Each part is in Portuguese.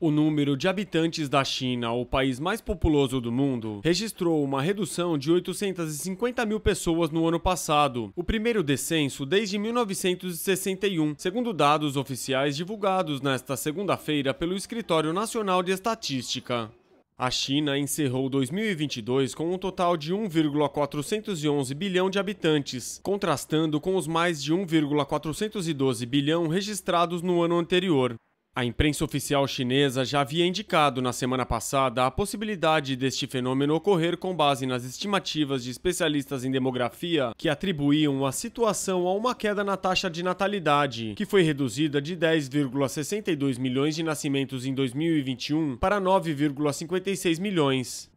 O número de habitantes da China, o país mais populoso do mundo, registrou uma redução de 850 mil pessoas no ano passado, o primeiro descenso desde 1961, segundo dados oficiais divulgados nesta segunda-feira pelo Escritório Nacional de Estatística. A China encerrou 2022 com um total de 1,411 bilhão de habitantes, contrastando com os mais de 1,412 bilhão registrados no ano anterior. A imprensa oficial chinesa já havia indicado na semana passada a possibilidade deste fenômeno ocorrer com base nas estimativas de especialistas em demografia que atribuíam a situação a uma queda na taxa de natalidade, que foi reduzida de 10,62 milhões de nascimentos em 2021 para 9,56 milhões.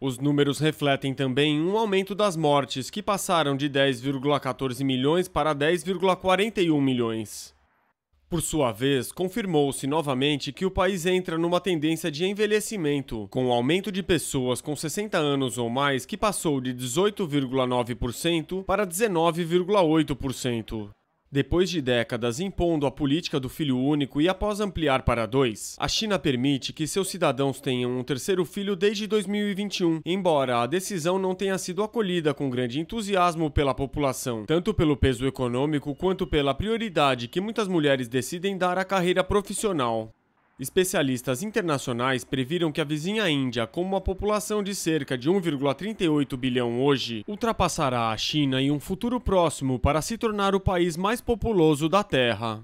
Os números refletem também um aumento das mortes, que passaram de 10,14 milhões para 10,41 milhões. Por sua vez, confirmou-se novamente que o país entra numa tendência de envelhecimento, com o aumento de pessoas com 60 anos ou mais que passou de 18,9% para 19,8%. Depois de décadas impondo a política do filho único e após ampliar para dois, a China permite que seus cidadãos tenham um terceiro filho desde 2021, embora a decisão não tenha sido acolhida com grande entusiasmo pela população, tanto pelo peso econômico quanto pela prioridade que muitas mulheres decidem dar à carreira profissional. Especialistas internacionais previram que a vizinha Índia, com uma população de cerca de 1,38 bilhão hoje, ultrapassará a China em um futuro próximo para se tornar o país mais populoso da Terra.